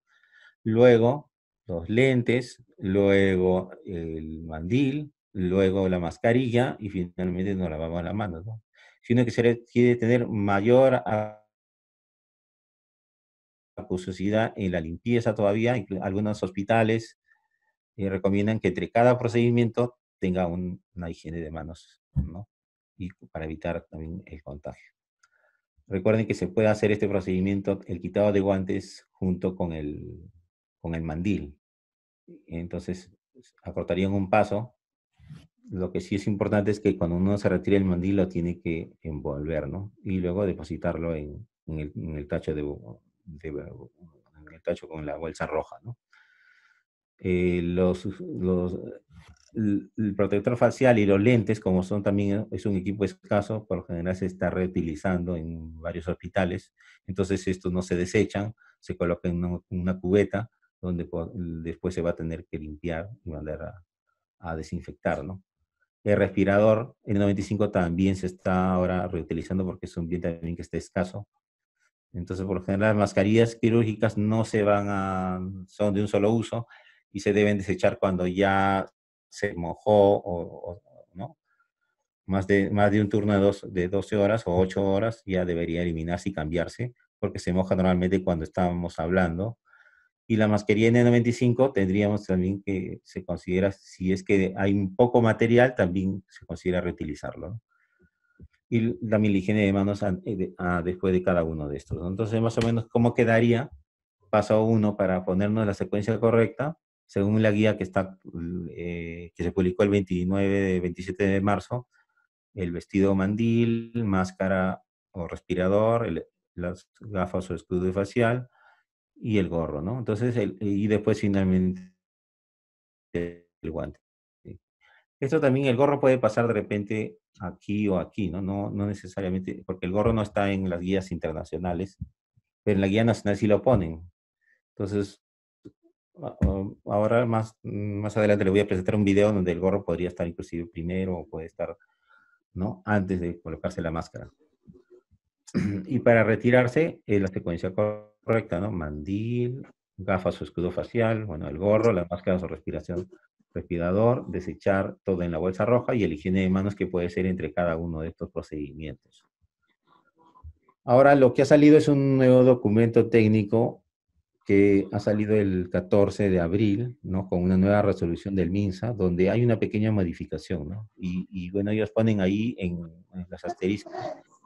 S2: Luego los lentes, luego el mandil, luego la mascarilla y finalmente nos lavamos las manos. ¿no? sino que se quiere tener mayor acuciosidad en la limpieza todavía. Algunos hospitales eh, recomiendan que entre cada procedimiento tenga una higiene de manos, ¿no? Y para evitar también el contagio. Recuerden que se puede hacer este procedimiento, el quitado de guantes, junto con el, con el mandil. Entonces, acortarían un paso lo que sí es importante es que cuando uno se retira el mandil lo tiene que envolver, ¿no? Y luego depositarlo en, el, tacho de, en el tacho con la bolsa roja, ¿no? Eh, los, el protector facial y los lentes, como son también es un equipo escaso, por lo general se está reutilizando en varios hospitales. Entonces estos no se desechan, se colocan en una, cubeta donde después se va a tener que limpiar y mandar a desinfectar, ¿no? El respirador N95 también se está ahora reutilizando porque es un bien también que está escaso. Entonces, por lo general, las mascarillas quirúrgicas no se van a, son de un solo uso y se deben desechar cuando ya se mojó o, ¿no? más, de, más de un turno de, dos, de 12 horas o 8 horas ya debería eliminarse y cambiarse porque se moja normalmente cuando estábamos hablando y la mascarilla N95 tendríamos también que se considera, si es que hay un poco material, también se considera reutilizarlo. Y también la higiene de manos eh, ah, después de cada uno de estos. Entonces, más o menos, ¿cómo quedaría paso uno para ponernos la secuencia correcta? Según la guía que, está, mm, eh, que se publicó el 29, 27 de marzo, el vestido mandil, máscara o respirador, las gafas o escudo facial, y el gorro, ¿no? Entonces, y después finalmente el guante. Esto también, el gorro puede pasar de repente aquí o aquí, ¿no? No, necesariamente, porque el gorro no está en las guías internacionales, pero en la guía nacional sí lo ponen. Entonces, um, ahora más, mm, más adelante le voy a presentar un video donde el gorro podría estar inclusive primero o puede estar, ¿no? Antes de colocarse la máscara. Y para retirarse, la secuencia correcta, ¿no? Mandil, gafas o escudo facial, bueno, el gorro, la máscara o respiración, respirador, desechar todo en la bolsa roja y el higiene de manos que puede ser entre cada uno de estos procedimientos. Ahora lo que ha salido es un nuevo documento técnico que ha salido el 14 de abril, ¿no? Con una nueva resolución del MINSA, donde hay una pequeña modificación, ¿no? Y, bueno, ellos ponen ahí en, las asteriscos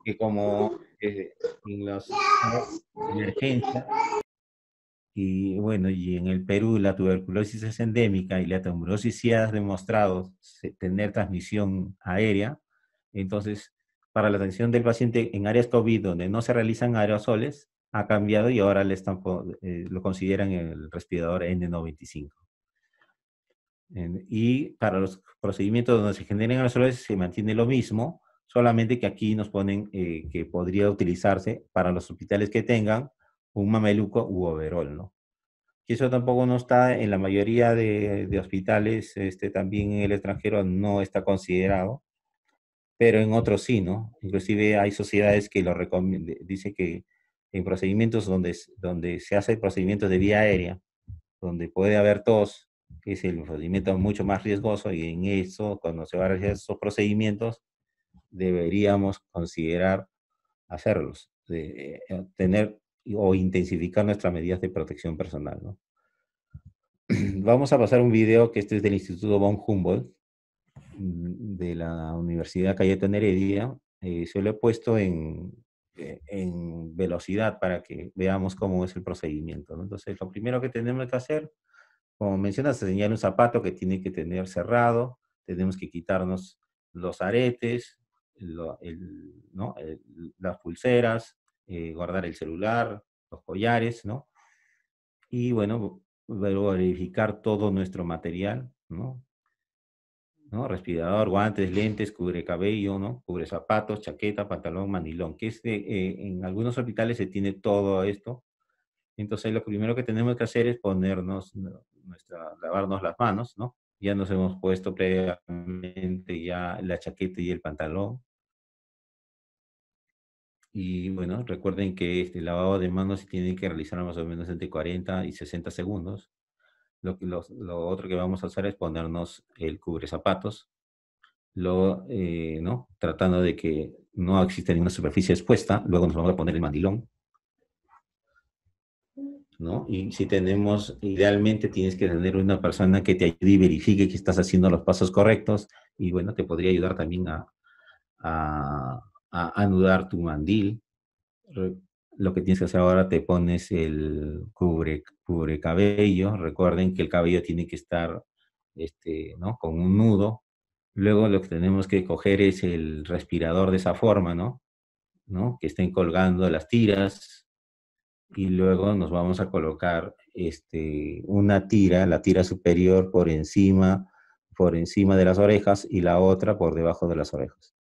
S2: que como eh, en las emergencias, y bueno, y en el Perú la tuberculosis es endémica y la tuberculosis sí ha demostrado tener transmisión aérea, entonces para la atención del paciente en áreas COVID donde no se realizan aerosoles, ha cambiado y ahora les eh, lo consideran el respirador N95. y para los procedimientos donde se generen aerosoles se mantiene lo mismo, solamente que aquí nos ponen eh, que podría utilizarse para los hospitales que tengan un mameluco u overol, ¿no? Y eso tampoco no está en la mayoría de, hospitales, este, también en el extranjero no está considerado, pero en otros sí, ¿no? Inclusive hay sociedades que lo recomiendan, dice que en procedimientos donde, donde se hace procedimientos de vía aérea, donde puede haber tos, es el procedimiento mucho más riesgoso, y en eso, cuando se van a hacer esos procedimientos, deberíamos considerar hacerlos, de, eh, tener o intensificar nuestras medidas de protección personal. ¿no? Vamos a pasar un video que este es del Instituto von Humboldt mm, de la Universidad Cayetano Heredia. Eh, se lo he puesto en, eh, en, velocidad para que veamos cómo es el procedimiento. ¿no? Entonces, lo primero que tenemos que hacer, como mencionas, es señalar un zapato que tiene que tener cerrado. Tenemos que quitarnos los aretes, las pulseras, eh, guardar el celular, los collares, ¿no? Y bueno, verificar todo nuestro material, ¿no? ¿no? Respirador, guantes, lentes, cubre cabello, ¿no? Cubre zapatos, chaqueta, pantalón, manilón, que es eh, en algunos hospitales se tiene todo esto. Entonces lo primero que tenemos que hacer es ponernos, nuestra, lavarnos las manos, ¿no? Ya nos hemos puesto previamente ya la chaqueta y el pantalón, y bueno, recuerden que este lavado de manos se tiene que realizar más o menos entre 40 y 60 segundos. Lo, lo otro que vamos a hacer es ponernos el cubre zapatos, lo, eh, ¿no? tratando de que no exista ninguna superficie expuesta. Luego nos vamos a poner el mandilón. ¿No? Y si tenemos, idealmente tienes que tener una persona que te ayude y verifique que estás haciendo los pasos correctos y bueno, te podría ayudar también a a anudar tu mandil. Lo que tienes que hacer ahora, te pones el cubre, cabello. Recuerden que el cabello tiene que estar este, ¿no? con un nudo. Luego lo que tenemos que coger es el respirador de esa forma, ¿no? ¿no? Que estén colgando las tiras. Y luego nos vamos a colocar este, una tira, la tira superior por encima, por encima de las orejas y la otra por debajo de las orejas.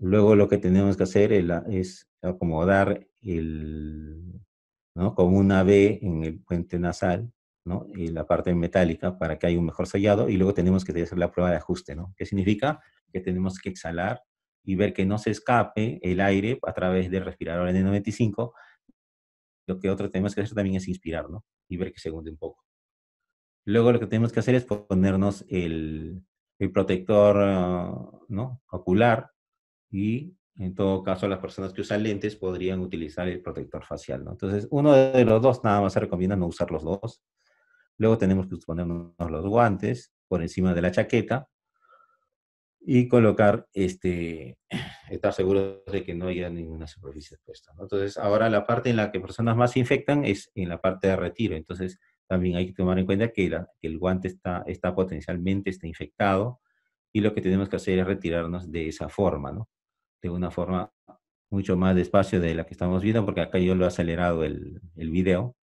S2: Luego lo que tenemos que hacer ah, es acomodar el, una B en el puente nasal, ¿no? Y la parte metálica para que haya un mejor sellado y luego tenemos que hacer la prueba de ajuste, ¿no? ¿Qué significa? Que tenemos que exhalar y ver que no se escape el aire a través del respirador N95. Lo que otro tenemos que hacer también es inspirar, Y ver que se hunde un poco. Luego lo que tenemos que hacer es ponernos el, protector, ah, ¿no? Ocular, y en todo caso las personas que usan lentes podrían utilizar el protector facial. ¿no? Entonces, uno de los dos nada más se recomienda no usar los dos. Luego tenemos que ponernos los guantes por encima de la chaqueta y colocar, este, estar seguros de que no haya ninguna superficie expuesta. ¿no? Entonces, ahora la parte en la que personas más se infectan es en la parte de retiro. Entonces, también hay que tomar en cuenta que, la, que el guante está, está potencialmente está infectado y lo que tenemos que hacer es retirarnos de esa forma, ¿no? de una forma mucho más despacio de la que estamos viendo, porque acá yo lo he acelerado el, el video.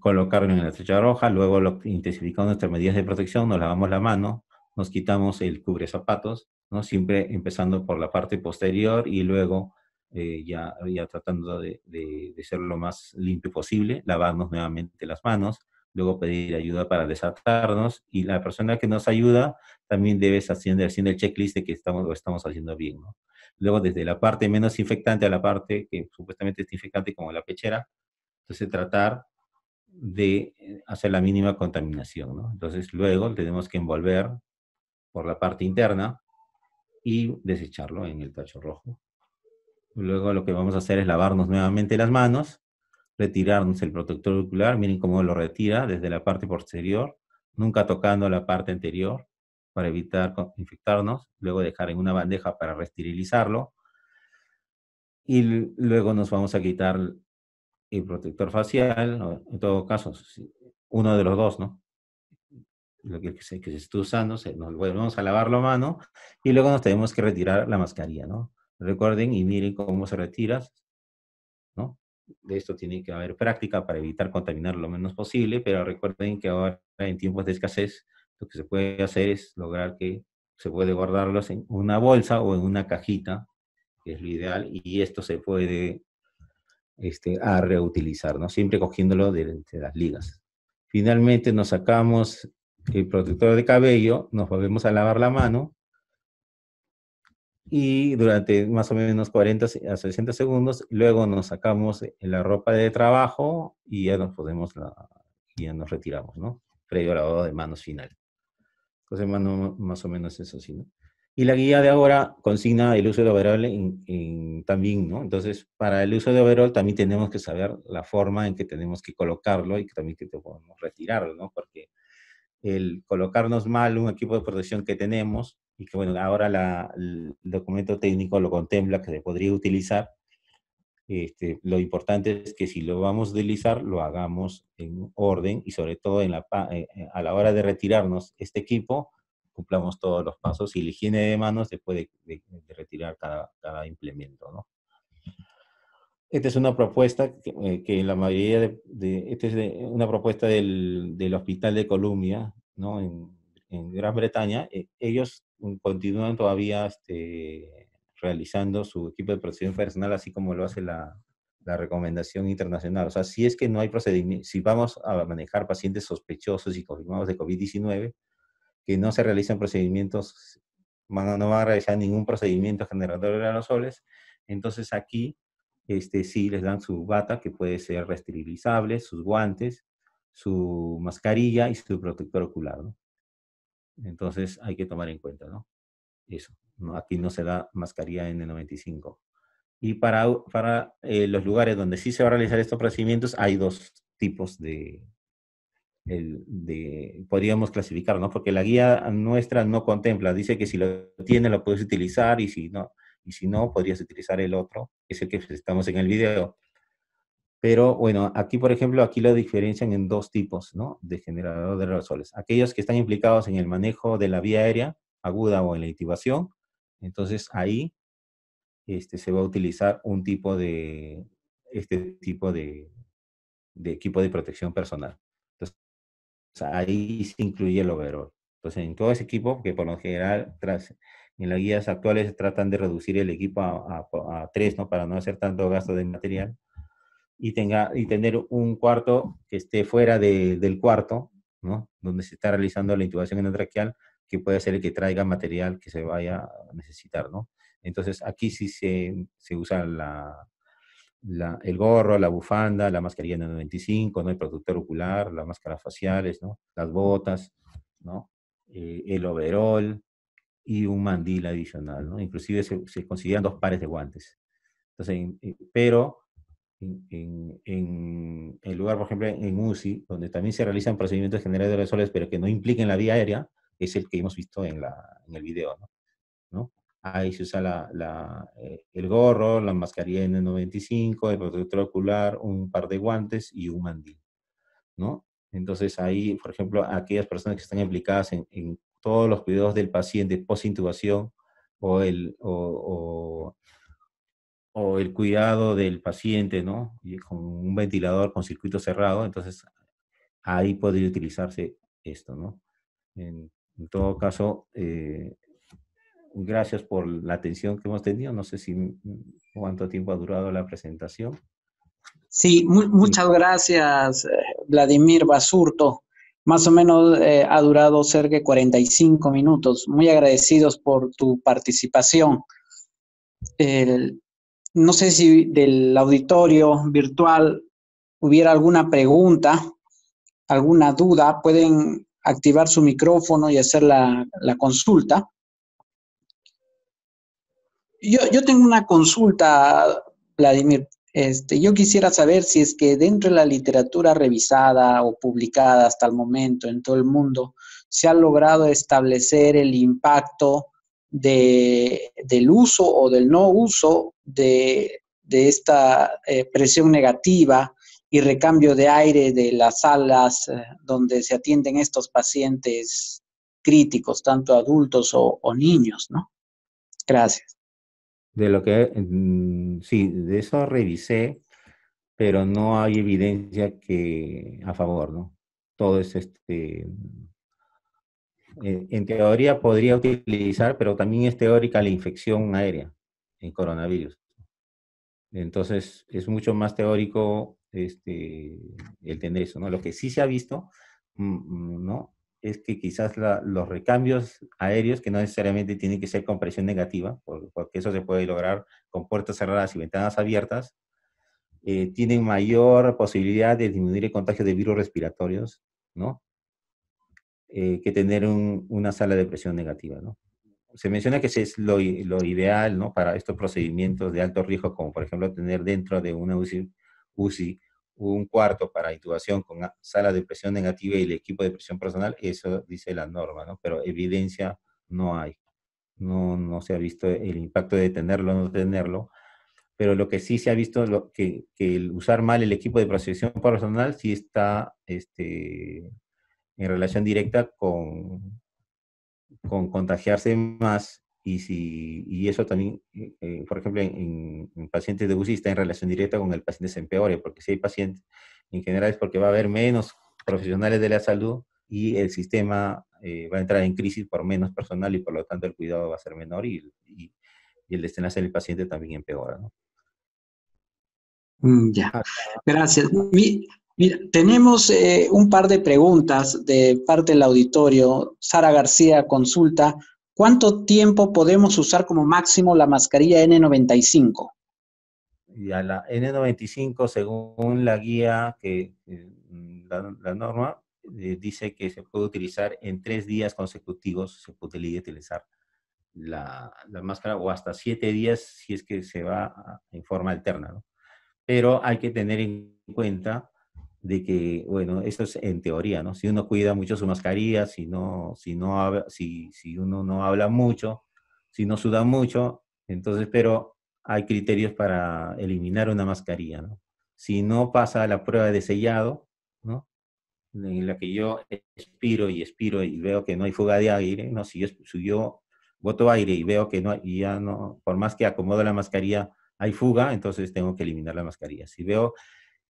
S2: Colocarlo en la estrecha roja, luego lo, intensificamos nuestras medidas de protección, nos lavamos la mano, nos quitamos el cubre zapatos, ¿no? siempre empezando por la parte posterior y luego eh, ya, ya tratando de, de, ser lo más limpio posible, lavarnos nuevamente las manos, luego pedir ayuda para desatarnos y la persona que nos ayuda también debe estar haciendo, el checklist de que estamos, lo estamos haciendo bien. ¿no? Luego desde la parte menos infectante a la parte que supuestamente es infectante como la pechera, entonces tratar de eh, hacer la mínima contaminación. ¿no? Entonces luego tenemos que envolver por la parte interna y desecharlo en el tacho rojo. Luego lo que vamos a hacer es lavarnos nuevamente las manos retirarnos el protector ocular, miren cómo lo retira desde la parte posterior, nunca tocando la parte anterior para evitar infectarnos, luego dejar en una bandeja para esterilizarlo. y luego nos vamos a quitar el protector facial, en todo caso, uno de los dos, ¿no? Lo que se, que está usando, se, nos volvemos a lavar la mano y luego nos tenemos que retirar la mascarilla, ¿no? Recuerden y miren cómo se retira, de esto tiene que haber práctica para evitar contaminar lo menos posible, pero recuerden que ahora en tiempos de escasez lo que se puede hacer es lograr que se puede guardarlos en una bolsa o en una cajita, que es lo ideal, y esto se puede este, reutilizar, siempre cogiéndolo de las ligas. Finalmente nos sacamos el protector de cabello, nos volvemos a lavar la mano y durante más o menos 40 a 60 segundos, luego nos sacamos eh, la ropa de trabajo y ya nos podemos, la, ya nos retiramos, ¿no? Previo lavado de manos final. Entonces, más o menos eso sí, ¿no? Y la guía de ahora consigna el uso de overall en, también, ¿no? Entonces, para el uso de overall también tenemos que saber la forma en que tenemos que colocarlo y también que podemos retirarlo, ¿no? Porque el colocarnos mal un equipo de protección que tenemos y que bueno, ahora el documento técnico lo contempla que se podría utilizar. Este, lo importante es que si lo vamos a utilizar, lo hagamos en orden y sobre todo en la, eh, eh, a la hora de retirarnos este equipo, cumplamos todos los pasos y la higiene de manos después de, retirar cada, implemento. ¿no? Esta es una propuesta que, en eh, la mayoría de, esta es una propuesta del, del, Hospital de Columbia, ¿no? En, en Gran Bretaña. ellos Mm, continúan todavía este, realizando su equipo de protección personal, así como lo hace la, recomendación internacional. O sea, si es que no hay procedimiento, si vamos a manejar pacientes sospechosos y confirmados de COVID-19, que no se realizan procedimientos, no van a realizar ningún procedimiento generador de aerosoles, entonces aquí este, sí les dan su bata, que puede ser resterilizable, sus guantes, su mascarilla y su protector ocular. ¿no? Entonces hay que tomar en cuenta, ¿no? Eso. ¿no? Aquí no se da mascarilla N95. Y para, para eh, los lugares donde sí se va a realizar estos procedimientos, hay dos tipos de, de, podríamos clasificar, ¿no? Porque la guía nuestra no contempla, dice que si lo tiene lo puedes utilizar y si no, y si no, podrías utilizar el otro, que es el que estamos en el video. Pero bueno, aquí por ejemplo, aquí lo diferencian en dos tipos ¿no? de generador de aerosoles. Aquellos que están implicados en el manejo de la vía aérea aguda o en la intubación, entonces ahí este, se va a utilizar un tipo de, este tipo de, equipo de protección personal. Entonces ahí se incluye el overall. Entonces en todo ese equipo, que por lo general en las guías actuales tratan de reducir el equipo a, a tres, ¿no? para no hacer tanto gasto de material y, tenga, y tener un cuarto que esté fuera del cuarto, ¿no? donde se está realizando la intubación endotraqueal, que puede ser el que traiga material que se vaya a necesitar. ¿no? Entonces, aquí sí se, usa el gorro, la bufanda, la mascarilla n 95, ¿no? el protector ocular, las máscaras faciales, las botas, ¿no? Eh, el overol y un mandil adicional. ¿no? Inclusive se, se, consideran dos pares de guantes. Entonces, eh, pero en, el lugar, por ejemplo, en UCI, donde también se realizan procedimientos generales de aerosoles, pero que no impliquen la vía aérea, es el que hemos visto en, el video, ¿no? Ahí se usa la, eh, el gorro, la mascarilla N95, el protector ocular, un par de guantes y un mandil, ¿no? Entonces ahí, por ejemplo, aquellas personas que están implicadas en, todos los cuidados del paciente post-intubación o, el, o o el cuidado del paciente, ¿no? Y con un ventilador con circuito cerrado, entonces ahí podría utilizarse esto, ¿no? En, todo caso, eh, gracias por la atención que hemos tenido. No sé si mm, cuánto tiempo ha durado la presentación.
S1: Sí, muchas gracias, eh, Vladimir Basurto. Más o menos eh, ha durado cerca de 45 minutos. Muy agradecidos por tu participación. El, no sé si del auditorio virtual hubiera alguna pregunta, alguna duda, pueden activar su micrófono y hacer la, la consulta. Yo, yo, tengo una consulta, Vladimir. Este, yo quisiera saber si es que dentro de la literatura revisada o publicada hasta el momento en todo el mundo, se ha logrado establecer el impacto de, del uso o del no uso de, esta eh, presión negativa y recambio de aire de las salas eh, donde se atienden estos pacientes críticos, tanto adultos o, niños, ¿no? Gracias.
S2: De lo que, sí, de eso revisé, pero no hay evidencia que a favor, ¿no? Todo es este, eh, en teoría podría utilizar, pero también es teórica la infección aérea en coronavirus. Entonces, es mucho más teórico este, el tener eso, ¿no? Lo que sí se ha visto, mm, mm, ¿no? Es que quizás los recambios aéreos, que no necesariamente tienen que ser con presión negativa, porque eso se puede lograr con puertas cerradas y ventanas abiertas, eh, tienen mayor posibilidad de disminuir el contagio de virus respiratorios, ¿no? Eh, que tener una sala de presión negativa, ¿no? Se menciona que ese es lo, ideal, ¿no? Para estos procedimientos de alto riesgo, como por ejemplo tener dentro de una UCI, UCI un cuarto para intubación con sala de presión negativa y el equipo de presión personal, eso dice la norma, Pero evidencia no hay. No, no se ha visto el impacto de tenerlo o no tenerlo, pero lo que sí se ha visto lo, que, que el usar mal el equipo de presión personal sí está este, en relación directa con, con contagiarse más y, si, y eso también, eh, eh, por ejemplo, en, pacientes de UCI está en relación directa con el paciente se empeore, porque si hay pacientes, en general es porque va a haber menos profesionales de la salud y el sistema eh, va a entrar en crisis por menos personal y por lo tanto el cuidado va a ser menor y, y, el desenlace del paciente también empeora. ¿no?
S1: Mm, ya, ah, gracias. Mira, tenemos eh, un par de preguntas de parte del auditorio. Sara García consulta, ¿cuánto tiempo podemos usar como máximo la mascarilla N95?
S2: Ya, la N95, según la guía que eh, la, norma, eh, dice que se puede utilizar en tres días consecutivos, se puede utilizar la, la, máscara o hasta siete días si es que se va en forma alterna. Pero hay que tener en cuenta de que, bueno, eso es en teoría, ¿no? Si uno cuida mucho su mascarilla, si, no, si, no si, uno no habla mucho, si no suda mucho, entonces, pero hay criterios para eliminar una mascarilla, ¿no? Si no pasa la prueba de sellado, ¿no? En la que yo expiro y expiro y veo que no hay fuga de aire, ¿no? Si yo, si yo boto aire y veo que no, y ya no, por más que acomodo la mascarilla, hay fuga, entonces tengo que eliminar la mascarilla. Si veo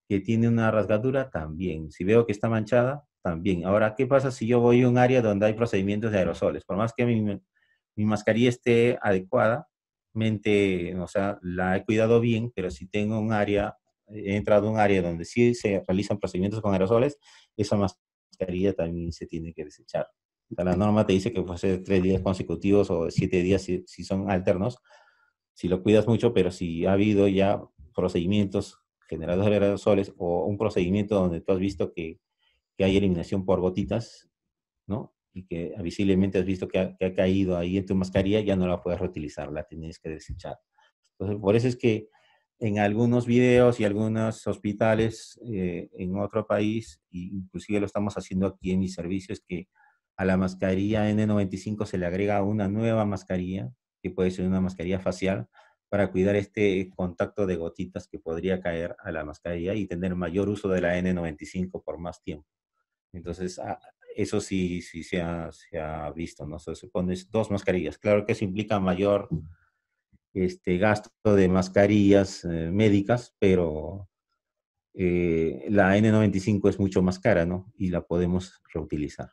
S2: que tiene una rasgadura, también. Si veo que está manchada, también. Ahora, ¿qué pasa si yo voy a un área donde hay procedimientos de aerosoles? Por más que mi, mascarilla esté adecuada, mente, o sea, la he cuidado bien, pero si tengo un área, he entrado a un área donde sí se realizan procedimientos con aerosoles, esa mascarilla también se tiene que desechar. la norma te dice que puede ser tres días consecutivos o siete días si son alternos, si lo cuidas mucho, pero si ha habido ya procedimientos generadores de aerosoles o un procedimiento donde tú has visto que, que hay eliminación por gotitas, ¿no? Y que visiblemente has visto que ha, caído ahí en tu mascarilla, ya no la puedes reutilizar, la tienes que desechar. Entonces, por eso es que en algunos videos y algunos hospitales eh, en otro país, e inclusive lo estamos haciendo aquí en mi servicio, es que a la mascarilla N95 se le agrega una nueva mascarilla, que puede ser una mascarilla facial, para cuidar este contacto de gotitas que podría caer a la mascarilla y tener mayor uso de la N95 por más tiempo. Entonces, ah, eso sí, sí se, ha, visto, ¿no? Se supone dos mascarillas. Claro que eso implica mayor este, gasto de mascarillas eh, médicas, pero eh, la N95 es mucho más cara, ¿no? Y la podemos reutilizar.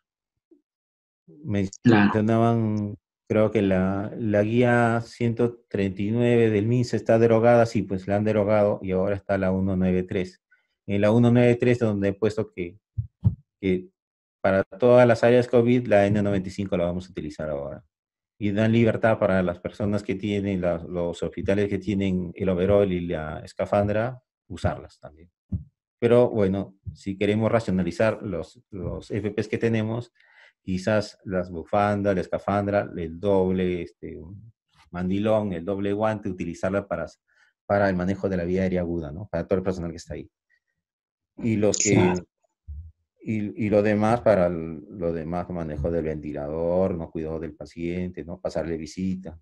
S2: Mencionaban creo que la, la, guía 139 del MINS está derogada, sí, pues la han derogado y ahora está la 193. En la 193 es donde he puesto que, para todas las áreas COVID la N95 la vamos a utilizar ahora. Y dan libertad para las personas que tienen, los hospitales que tienen el overol y la escafandra, usarlas también. Pero bueno, si queremos racionalizar los, los FPs que tenemos, quizás las bufandas, la escafandra, el doble este, mandilón, el doble guante, utilizarla para, para el manejo de la vía aérea aguda, ¿no? Para todo el personal que está ahí. Y lo, que, y, y, lo demás para el, lo demás, manejo del ventilador, no cuidado del paciente, ¿no? Pasarle visita.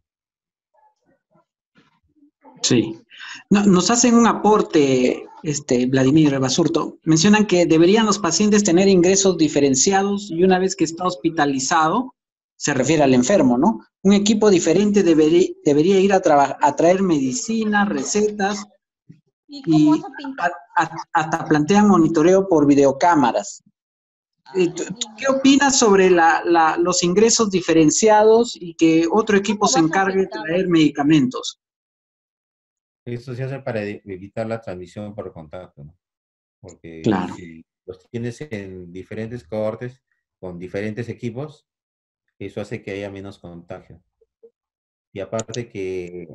S1: Sí. nos hacen un aporte este, Vladimir Basurto, mencionan que deberían los pacientes tener ingresos diferenciados y una vez que está hospitalizado, se refiere al enfermo, ¿no? Un equipo diferente debería, debería ir a, traer medicina, recetas y, hasta plantean monitoreo por videocámaras. Ah, eh, ¿Qué opinas sobre los ingresos diferenciados y que otro equipo se encargue de traer medicamentos?
S2: Eso se hace para e, evitar la transmisión por contacto, ¿no? Porque si los tienes en diferentes cohortes con diferentes equipos, eso hace que haya menos contagio. Y aparte que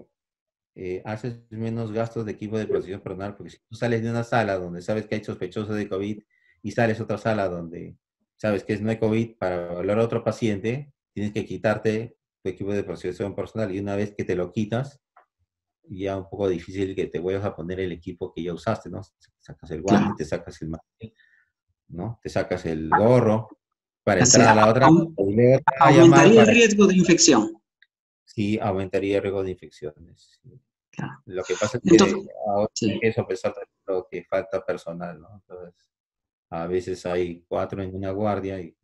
S2: eh, haces menos gastos de equipo de protección personal, porque si tú sales de una sala donde sabes que hay sospechosos de COVID y sales a otra sala donde sabes que no hay COVID para hablar a otro paciente, tienes que quitarte tu equipo de protección personal y una vez que te lo quitas, ya un poco difícil que te vayas a poner el equipo que ya usaste, ¿no? Te sacas el guante, te sacas el material, ¿no? Te sacas el gorro para entrar a la otra. aumentaría el riesgo de infección. Sí, aumentaría el riesgo de infecciones. Lo que pasa es que eso a pesar de lo que falta personal, ¿no? Entonces, a veces hay cuatro en una guardia y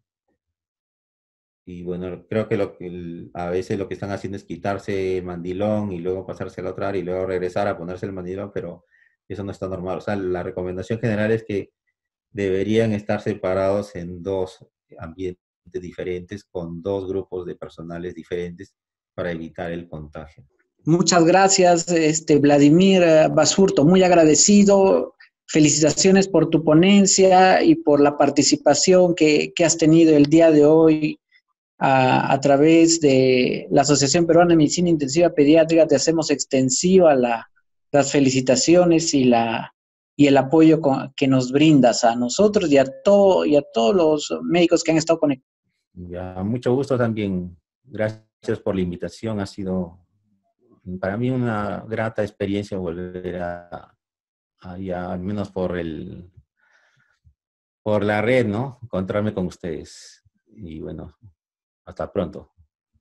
S2: y bueno, creo que, lo, que a veces lo que están haciendo es quitarse el mandilón y luego pasarse a la otra y luego regresar a ponerse el mandilón, pero eso no está normal. O sea, la recomendación general es que deberían estar separados en dos ambientes diferentes, con dos grupos de personales diferentes para evitar
S1: el contagio. Muchas gracias, este, Vladimir eh, Basurto. Muy agradecido. Felicitaciones por tu ponencia y por la participación que, que has tenido el día de hoy a, través de la Asociación Peruana de Medicina Intensiva Pediátrica, te hacemos extensiva las felicitaciones y, la, y el apoyo que nos brindas a nosotros y a, todo, y todos los médicos que han estado conectados. Ya, mucho gusto también.
S2: Gracias por la invitación. Ha sido para mí una grata experiencia volver a, al menos por el por la red, ¿no? Encontrarme con ustedes. Y bueno, hasta pronto.